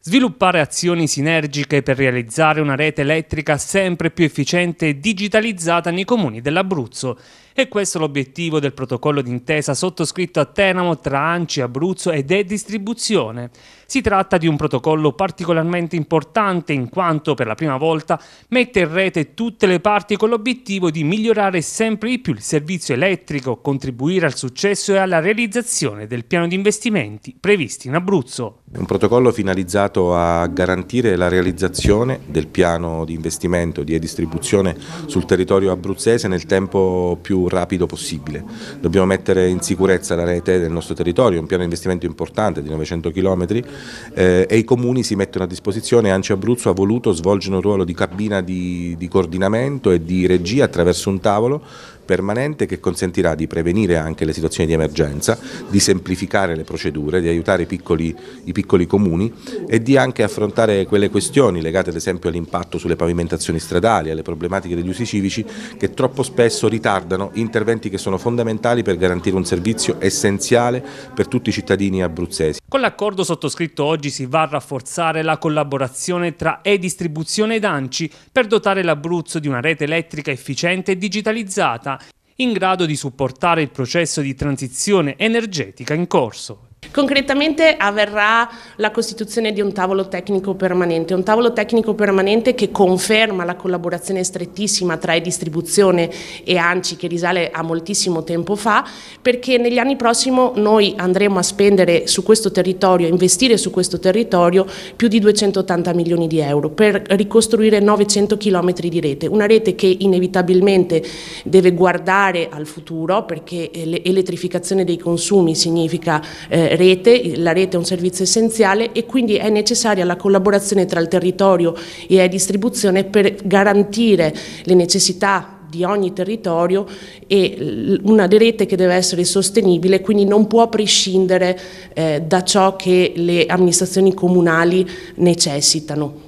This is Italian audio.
Sviluppare azioni sinergiche per realizzare una rete elettrica sempre più efficiente e digitalizzata nei comuni dell'Abruzzo. E questo è l'obiettivo del protocollo d'intesa sottoscritto a Tenamo tra Anci, Abruzzo ed E-Distribuzione. Si tratta di un protocollo particolarmente importante in quanto per la prima volta mette in rete tutte le parti con l'obiettivo di migliorare sempre di più il servizio elettrico, contribuire al successo e alla realizzazione del piano di investimenti previsti in Abruzzo. Un protocollo finalizzato impegnato a garantire la realizzazione del piano di investimento di e-distribuzione sul territorio abruzzese nel tempo più rapido possibile. Dobbiamo mettere in sicurezza la rete del nostro territorio, un piano di investimento importante di 900 km eh, e i comuni si mettono a disposizione, Anci Abruzzo ha voluto svolgere un ruolo di cabina di, di coordinamento e di regia attraverso un tavolo permanente che consentirà di prevenire anche le situazioni di emergenza, di semplificare le procedure, di aiutare i piccoli, i piccoli comuni e di anche affrontare quelle questioni legate ad esempio all'impatto sulle pavimentazioni stradali, alle problematiche degli usi civici che troppo spesso ritardano interventi che sono fondamentali per garantire un servizio essenziale per tutti i cittadini abruzzesi. Con l'accordo sottoscritto oggi si va a rafforzare la collaborazione tra e-distribuzione ed ANCI per dotare l'Abruzzo di una rete elettrica efficiente e digitalizzata, in grado di supportare il processo di transizione energetica in corso. Concretamente avverrà la costituzione di un tavolo tecnico permanente, un tavolo tecnico permanente che conferma la collaborazione strettissima tra e distribuzione e ANCI che risale a moltissimo tempo fa perché negli anni prossimi noi andremo a spendere su questo territorio, a investire su questo territorio più di 280 milioni di euro per ricostruire 900 km di rete, una rete che inevitabilmente deve guardare al futuro perché l'elettrificazione dei consumi significa eh, eh, rete, la rete è un servizio essenziale e quindi è necessaria la collaborazione tra il territorio e la distribuzione per garantire le necessità di ogni territorio e una rete che deve essere sostenibile, quindi non può prescindere eh, da ciò che le amministrazioni comunali necessitano.